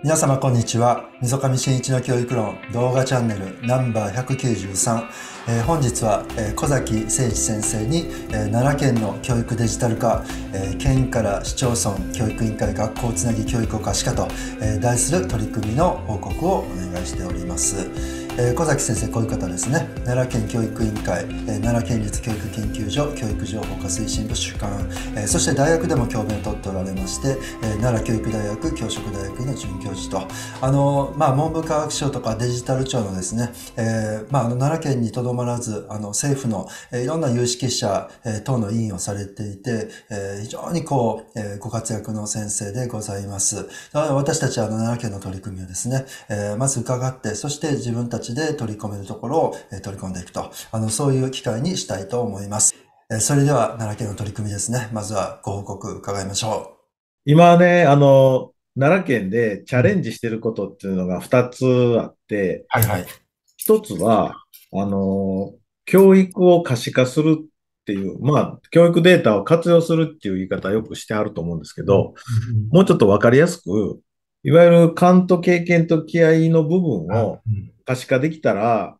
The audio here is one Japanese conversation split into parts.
皆様こんにちは溝上慎一の教育論動画チャンネルナンバー193、えー、本日は、小崎誠一先生に、奈良県の教育デジタル化、県から市町村教育委員会学校つなぎ教育を可視化と、題する取り組みの報告をお願いしております。えー、小崎先生こういう方ですね奈良県教育委員会、えー、奈良県立教育研究所教育情報化推進部主管、えー、そして大学でも教鞭を取っておられまして、えー、奈良教育大学教職大学の准教授とあのまあ文部科学省とかデジタル庁のですね、えー、まああの奈良県にとどまらずあの政府の、えー、いろんな有識者、えー、等の委員をされていて、えー、非常にこう、えー、ご活躍の先生でございます私たちは奈良県の取り組みをですね、えー、まず伺ってそして自分たちで取り込めるところをえ取り込んでいくと、あの、そういう機会にしたいと思います。えそれでは、奈良県の取り組みですね。まずはご報告伺いましょう。今ね、あの、奈良県でチャレンジしてることっていうのが2つあって、はいはい。1つは、あの、教育を可視化するっていう、まあ、教育データを活用するっていう言い方よくしてあると思うんですけど、もうちょっと分かりやすく、いわゆる勘と経験と気合の部分を可視化できたら、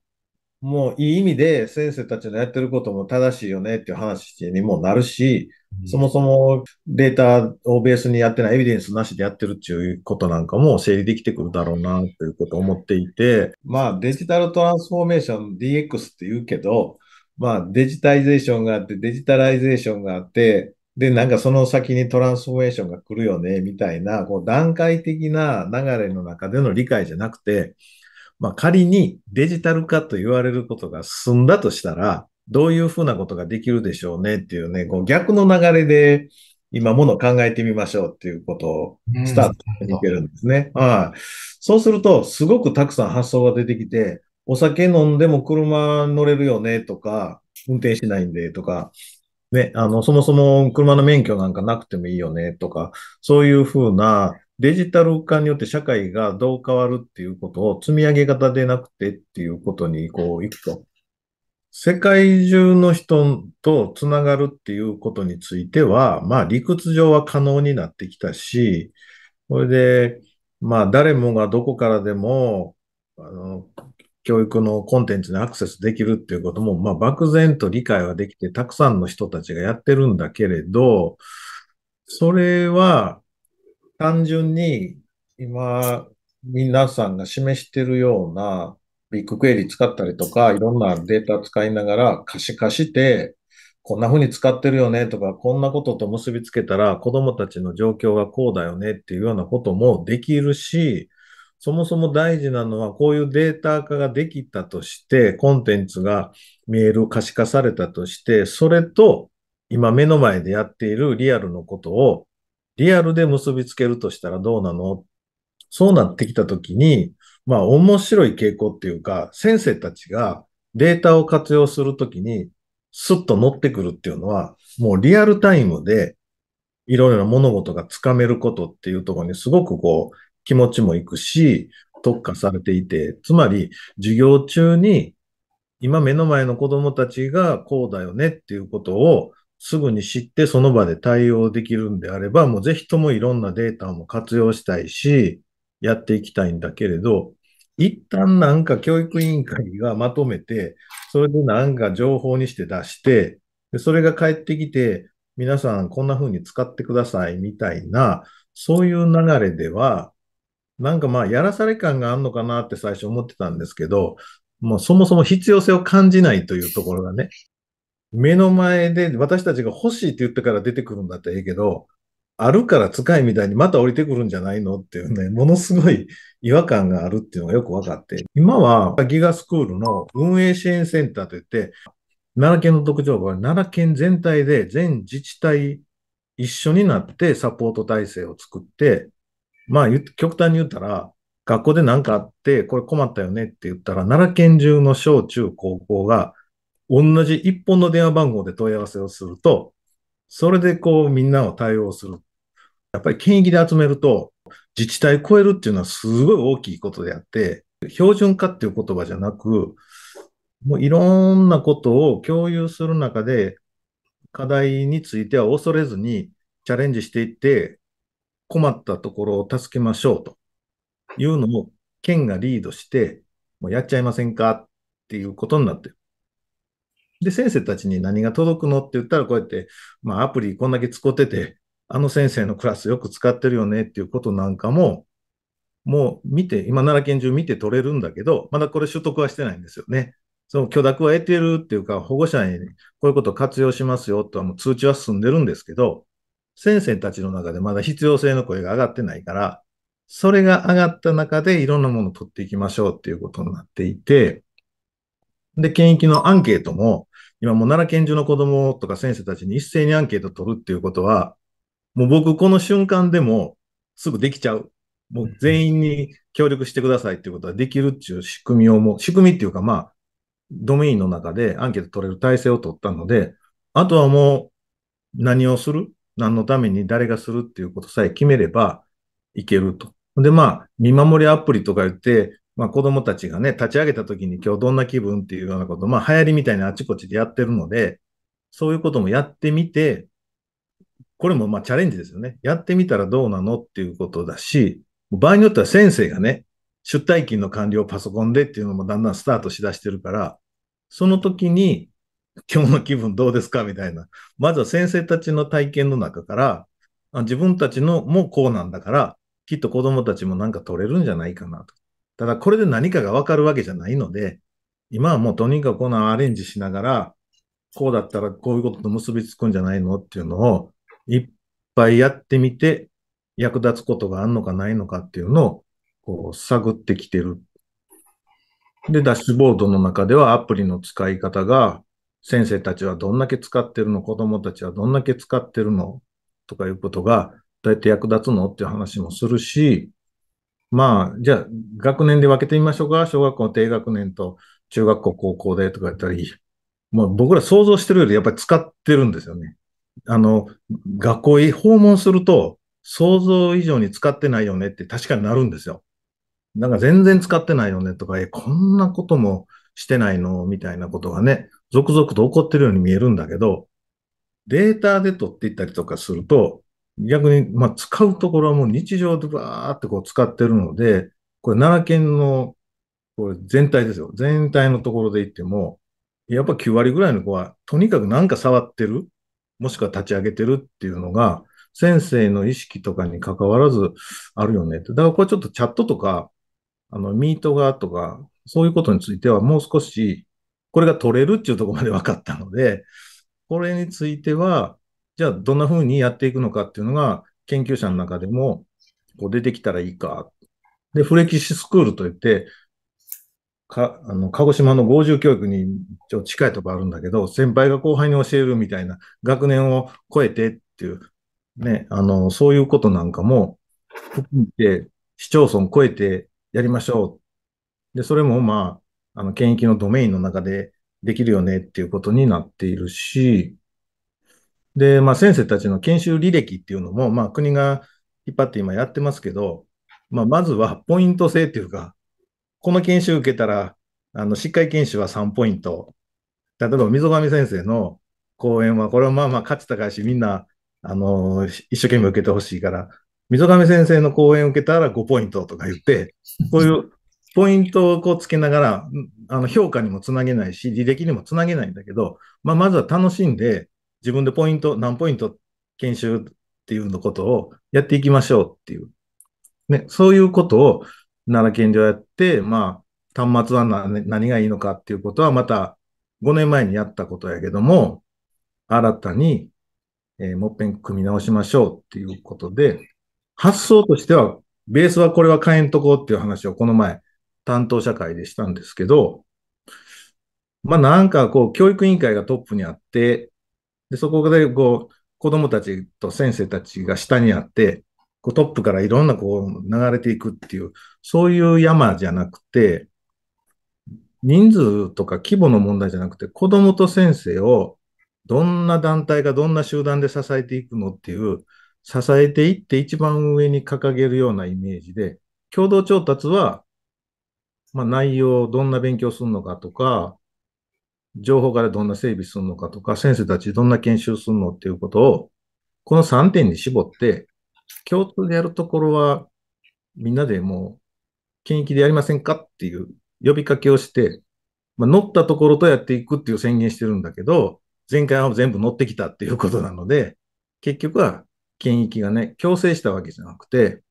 もういい意味で先生たちのやってることも正しいよねっていう話にもなるし、そもそもデータをベースにやってないエビデンスなしでやってるっていうことなんかも整理できてくるだろうなということを思っていて、まあデジタルトランスフォーメーション DX って言うけど、まあデジタイゼーションがあってデジタライゼーションがあって、で、なんかその先にトランスフォーメーションが来るよね、みたいな、こう段階的な流れの中での理解じゃなくて、まあ、仮にデジタル化と言われることが進んだとしたら、どういうふうなことができるでしょうねっていうね、こう逆の流れで今もの考えてみましょうっていうことをスタートしていけるんですね。うん、はい。そうすると、すごくたくさん発想が出てきて、お酒飲んでも車乗れるよねとか、運転しないんでとか、ね、あの、そもそも車の免許なんかなくてもいいよねとか、そういうふうなデジタル化によって社会がどう変わるっていうことを積み上げ型でなくてっていうことにこう行くと、世界中の人とつながるっていうことについては、まあ理屈上は可能になってきたし、それで、まあ誰もがどこからでも、あの、教育のコンテンツにアクセスできるっていうことも、まあ漠然と理解はできて、たくさんの人たちがやってるんだけれど、それは単純に今、皆さんが示しているようなビッグクエリ使ったりとか、いろんなデータ使いながら可視化して、こんな風に使ってるよねとか、こんなことと結びつけたら子供たちの状況がこうだよねっていうようなこともできるし、そもそも大事なのは、こういうデータ化ができたとして、コンテンツが見える、可視化されたとして、それと今目の前でやっているリアルのことをリアルで結びつけるとしたらどうなのそうなってきたときに、まあ面白い傾向っていうか、先生たちがデータを活用するときに、スッと乗ってくるっていうのは、もうリアルタイムでいろいろな物事がつかめることっていうところにすごくこう気持ちもいくし、特化されていて、つまり授業中に今目の前の子供たちがこうだよねっていうことをすぐに知ってその場で対応できるんであれば、もうぜひともいろんなデータも活用したいし、やっていきたいんだけれど、一旦なんか教育委員会がまとめて、それでなんか情報にして出して、でそれが返ってきて、皆さんこんな風に使ってくださいみたいな、そういう流れでは、なんかまあやらされ感があるのかなって最初思ってたんですけど、もうそもそも必要性を感じないというところがね、目の前で私たちが欲しいって言ってから出てくるんだったらいいけど、あるから使いみたいにまた降りてくるんじゃないのっていうね、ものすごい違和感があるっていうのがよく分かって、今はギガスクールの運営支援センターといって、奈良県の特徴は奈良県全体で全自治体一緒になってサポート体制を作って、まあ、極端に言ったら、学校で何かあって、これ困ったよねって言ったら、奈良県中の小中高校が同じ一本の電話番号で問い合わせをすると、それでこうみんなを対応する。やっぱり県域で集めると、自治体超えるっていうのはすごい大きいことであって、標準化っていう言葉じゃなく、もういろんなことを共有する中で、課題については恐れずにチャレンジしていって、困ったところを助けましょうというのを県がリードして、もうやっちゃいませんかっていうことになってる。で、先生たちに何が届くのって言ったら、こうやって、まあ、アプリこんだけ使ってて、あの先生のクラスよく使ってるよねっていうことなんかも、もう見て、今、奈良県中見て取れるんだけど、まだこれ取得はしてないんですよね。その許諾は得てるっていうか、保護者にこういうことを活用しますよとはもう通知は進んでるんですけど、先生たちの中でまだ必要性の声が上がってないから、それが上がった中でいろんなものを取っていきましょうっていうことになっていて、で、検疫のアンケートも、今もう奈良県中の子供とか先生たちに一斉にアンケート取るっていうことは、もう僕この瞬間でもすぐできちゃう。もう全員に協力してくださいっていうことはできるっていう仕組みをもう、仕組みっていうかまあ、ドメインの中でアンケート取れる体制を取ったので、あとはもう何をする何のために誰がするっていうことさえ決めればいけると。で、まあ、見守りアプリとか言って、まあ、子供たちがね、立ち上げた時に今日どんな気分っていうようなこと、まあ、流行りみたいにあちこちでやってるので、そういうこともやってみて、これもまあチャレンジですよね。やってみたらどうなのっていうことだし、場合によっては先生がね、出退勤の管理をパソコンでっていうのもだんだんスタートしだしてるから、その時に今日の気分どうですかみたいな。まずは先生たちの体験の中から、自分たちのもこうなんだから、きっと子供たちもなんか取れるんじゃないかなと。ただ、これで何かがわかるわけじゃないので、今はもうとにかくこのアレンジしながら、こうだったらこういうことと結びつくんじゃないのっていうのを、いっぱいやってみて、役立つことがあるのかないのかっていうのを、こう、探ってきてる。で、ダッシュボードの中ではアプリの使い方が、先生たちはどんだけ使ってるの、子供たちはどんだけ使ってるのとかいうことが、どうやって役立つのっていう話もするし、まあ、じゃあ、学年で分けてみましょうか。小学校の低学年と中学校、高校でとか言ったらいい。もう僕ら想像してるよりやっぱり使ってるんですよね。あの、学校へ訪問すると、想像以上に使ってないよねって確かになるんですよ。なんか全然使ってないよねとか、え、こんなこともしてないのみたいなことがね、続々と起こってるように見えるんだけど、データで取っていったりとかすると、逆に、まあ、使うところはもう日常でバーってこう使ってるので、これ奈良県の、これ全体ですよ。全体のところで言っても、やっぱ9割ぐらいの子は、とにかくなんか触ってる、もしくは立ち上げてるっていうのが、先生の意識とかに関わらずあるよねって。だからこれちょっとチャットとか、あの、ミートがとか、そういうことについてはもう少し、これが取れるっていうところまで分かったので、これについては、じゃあどんなふうにやっていくのかっていうのが、研究者の中でもこう出てきたらいいか。で、フレキシスクールといって、か、あの、鹿児島の合住教育にちょ近いとこあるんだけど、先輩が後輩に教えるみたいな学年を超えてっていう、ね、あの、そういうことなんかも含めて市町村超えてやりましょう。で、それもまあ、あの、県域のドメインの中でできるよねっていうことになっているし、で、まあ、先生たちの研修履歴っていうのも、まあ、国が引っ張って今やってますけど、まあ、まずはポイント制っていうか、この研修受けたら、あの、しっかり研修は3ポイント。例えば、溝上先生の講演は、これはまあまあ価値高いし、みんな、あの、一生懸命受けてほしいから、溝上先生の講演を受けたら5ポイントとか言って、こういうポイントをこうつけながら、あの評価にもつなげないし、履歴にもつなげないんだけど、まあ、まずは楽しんで、自分でポイント、何ポイント研修っていうのことをやっていきましょうっていう。ね、そういうことを奈良県でやって、まあ、端末は何がいいのかっていうことはまた5年前にやったことやけども、新たに、えー、もっぺん組み直しましょうっていうことで、発想としては、ベースはこれは変えんとこうっていう話をこの前担当社会でしたんですけど、まあなんかこう教育委員会がトップにあって、で、そこで、こう、子供たちと先生たちが下にあって、こうトップからいろんなこう流れていくっていう、そういう山じゃなくて、人数とか規模の問題じゃなくて、子供と先生をどんな団体がどんな集団で支えていくのっていう、支えていって一番上に掲げるようなイメージで、共同調達は、まあ、内容、どんな勉強するのかとか、情報からどんな整備するのかとか、先生たちどんな研修するのっていうことを、この3点に絞って、共通でやるところは、みんなでもう、検疫でやりませんかっていう呼びかけをして、まあ、乗ったところとやっていくっていう宣言してるんだけど、前回は全部乗ってきたっていうことなので、結局は検疫がね、強制したわけじゃなくて、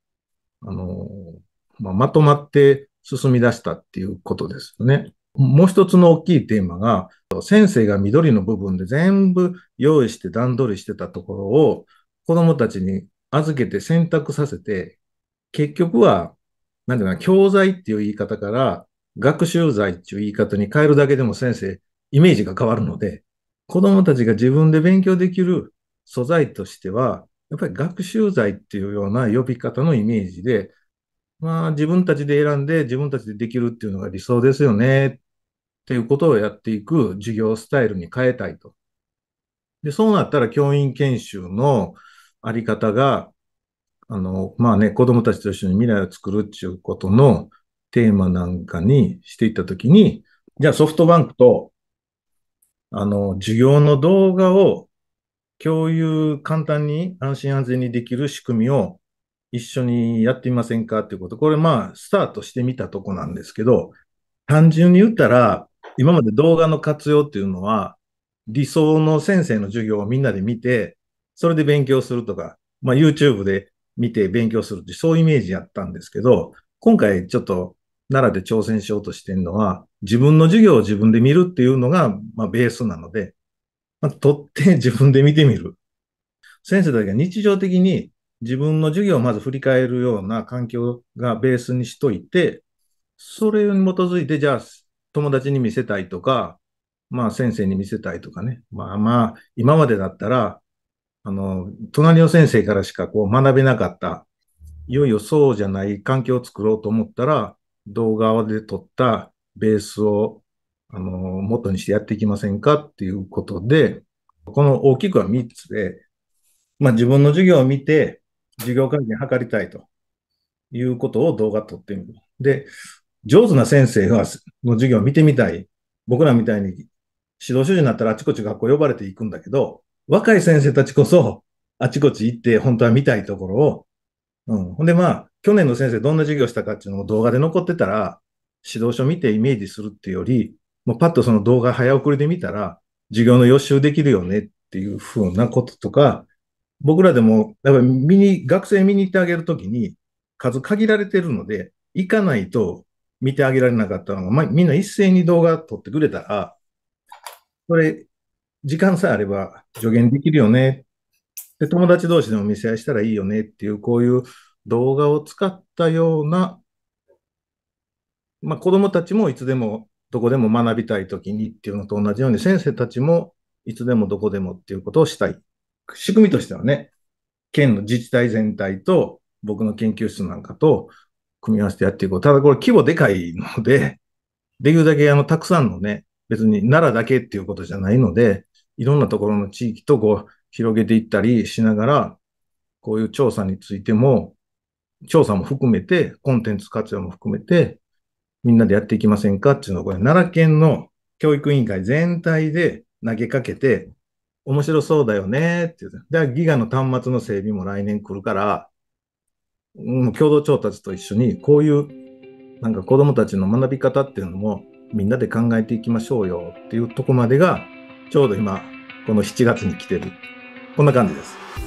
あのー、まあ、まとまって進み出したっていうことですよね。もう一つの大きいテーマが、先生が緑の部分で全部用意して段取りしてたところを子供たちに預けて選択させて、結局は、なんていうかな、教材っていう言い方から学習材っていう言い方に変えるだけでも先生、イメージが変わるので、子供たちが自分で勉強できる素材としては、やっぱり学習材っていうような呼び方のイメージで、まあ自分たちで選んで自分たちでできるっていうのが理想ですよねっっていうことをやっていく授業スタイルに変えたいと。で、そうなったら教員研修のあり方が、あの、まあね、子供たちと一緒に未来を作るっていうことのテーマなんかにしていったときに、じゃあソフトバンクと、あの、授業の動画を共有、簡単に安心安全にできる仕組みを一緒にやってみませんかっていうこと。これまあ、スタートしてみたとこなんですけど、単純に言ったら、今まで動画の活用っていうのは、理想の先生の授業をみんなで見て、それで勉強するとか、まあ、YouTube で見て勉強するって、そういうイメージやったんですけど、今回ちょっと奈良で挑戦しようとしてるのは、自分の授業を自分で見るっていうのが、まあ、ベースなので、まあ、取って 自分で見てみる。先生だけが日常的に自分の授業をまず振り返るような環境がベースにしといて、それに基づいて、じゃあ友達に見せたいとか、まあ先生に見せたいとかね。まあまあ、今までだったら、あの、隣の先生からしかこう学べなかった、いよいよそうじゃない環境を作ろうと思ったら、動画で撮ったベースを、あの、元にしてやっていきませんかっていうことで、この大きくは3つで、まあ自分の授業を見て、授業改善を図りたいということを動画撮ってみる。で、上手な先生がの授業を見てみたい。僕らみたいに指導主人になったらあちこち学校呼ばれていくんだけど、若い先生たちこそあちこち行って本当は見たいところを、うん。ほんでまあ、去年の先生どんな授業したかっていうのを動画で残ってたら、指導書見てイメージするっていうより、もうパッとその動画早送りで見たら、授業の予習できるよねっていうふうなこととか、僕らでも、やっぱり見に、学生見に行ってあげるときに数限られてるので、行かないと見てあげられなかったのが、まあ、みんな一斉に動画撮ってくれたら、これ、時間さえあれば助言できるよね。で、友達同士でも見せ合いしたらいいよねっていう、こういう動画を使ったような、まあ、子供たちもいつでもどこでも学びたいときにっていうのと同じように、先生たちもいつでもどこでもっていうことをしたい。仕組みとしてはね、県の自治体全体と僕の研究室なんかと、組み合わせてやっていこう。ただこれ規模でかいので、できるだけあの、たくさんのね、別に奈良だけっていうことじゃないので、いろんなところの地域とこう、広げていったりしながら、こういう調査についても、調査も含めて、コンテンツ活用も含めて、みんなでやっていきませんかっていうのを、これ、奈良県の教育委員会全体で投げかけて、面白そうだよねってじう。で、ギガの端末の整備も来年来るから、共同調達と一緒にこういうなんか子どもたちの学び方っていうのもみんなで考えていきましょうよっていうとこまでがちょうど今この7月に来てるこんな感じです。